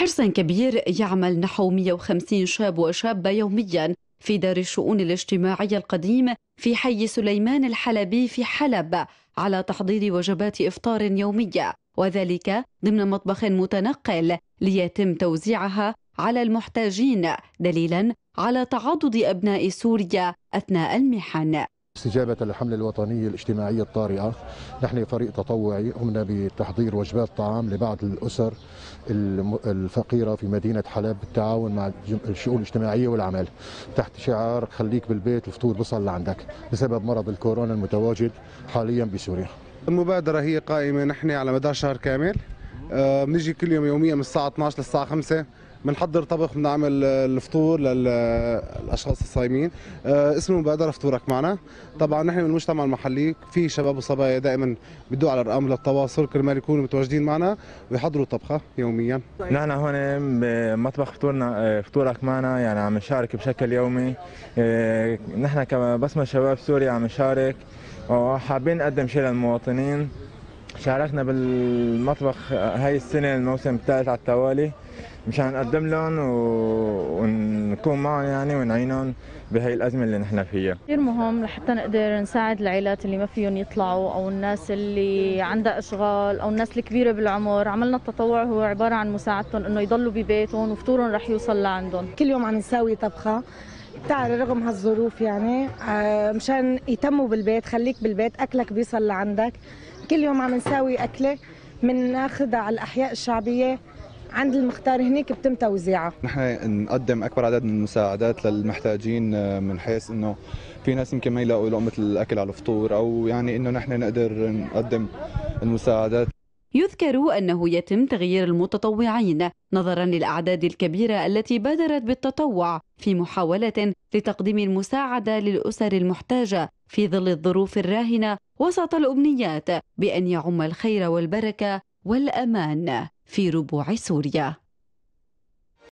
بحرص كبير يعمل نحو 150 شاب وشابة يوميا في دار الشؤون الاجتماعية القديم في حي سليمان الحلبي في حلب على تحضير وجبات إفطار يومية وذلك ضمن مطبخ متنقل ليتم توزيعها على المحتاجين دليلا على تعاضد أبناء سوريا أثناء المحن استجابة للحملة الوطنية الاجتماعية الطارئة نحن فريق تطوعي قمنا بتحضير وجبات طعام لبعض الأسر الفقيرة في مدينة حلب بالتعاون مع الشؤون الاجتماعية والعمل تحت شعار خليك بالبيت الفطور بصل لعندك بسبب مرض الكورونا المتواجد حاليا بسوريا المبادرة هي قائمة نحن على مدار شهر كامل آه، بنجي كل يوم يوميا من الساعة 12 للساعة 5 بنحضر طبخ بنعمل آه، الفطور للاشخاص آه، الصايمين آه، اسمه مبادره فطورك معنا طبعا نحن من المجتمع المحلي في شباب وصبايا دائما بدوا على ارقام للتواصل كرمال يكونوا متواجدين معنا ويحضروا طبخه يوميا نحن هون بمطبخ فطورنا فطورك معنا يعني عم نشارك بشكل يومي نحن كبسمه شباب سوريا عم نشارك وحابين نقدم شيء للمواطنين شاركنا بالمطبخ هاي السنة الموسم الثالث على التوالي مشان نقدم لهم و... ونكون معهم يعني ونعينهم بهي الأزمة اللي نحن فيها كثير مهم لحتى نقدر نساعد العائلات اللي ما فيهم يطلعوا أو الناس اللي عندها أشغال أو الناس الكبيرة بالعمر عملنا التطوع هو عبارة عن مساعدتهم إنه يضلوا ببيتهم وفطورهم رح يوصل لعندهم كل يوم عم نساوي طبخة تعال رغم هالظروف يعني آه، مشان يتموا بالبيت خليك بالبيت اكلك بيصل لعندك كل يوم عم نساوي اكله بناخذها على الاحياء الشعبيه عند المختار هناك بتم توزيعها نحن نقدم اكبر عدد من المساعدات للمحتاجين آه، من حيث انه في ناس يمكن ما يلاقوا لقمه الاكل على الفطور او يعني انه نحن نقدر نقدم المساعدات يذكر أنه يتم تغيير المتطوعين نظرا للأعداد الكبيرة التي بادرت بالتطوع في محاولة لتقديم المساعدة للأسر المحتاجة في ظل الظروف الراهنة وسط الأمنيات بأن يعم الخير والبركة والأمان في ربوع سوريا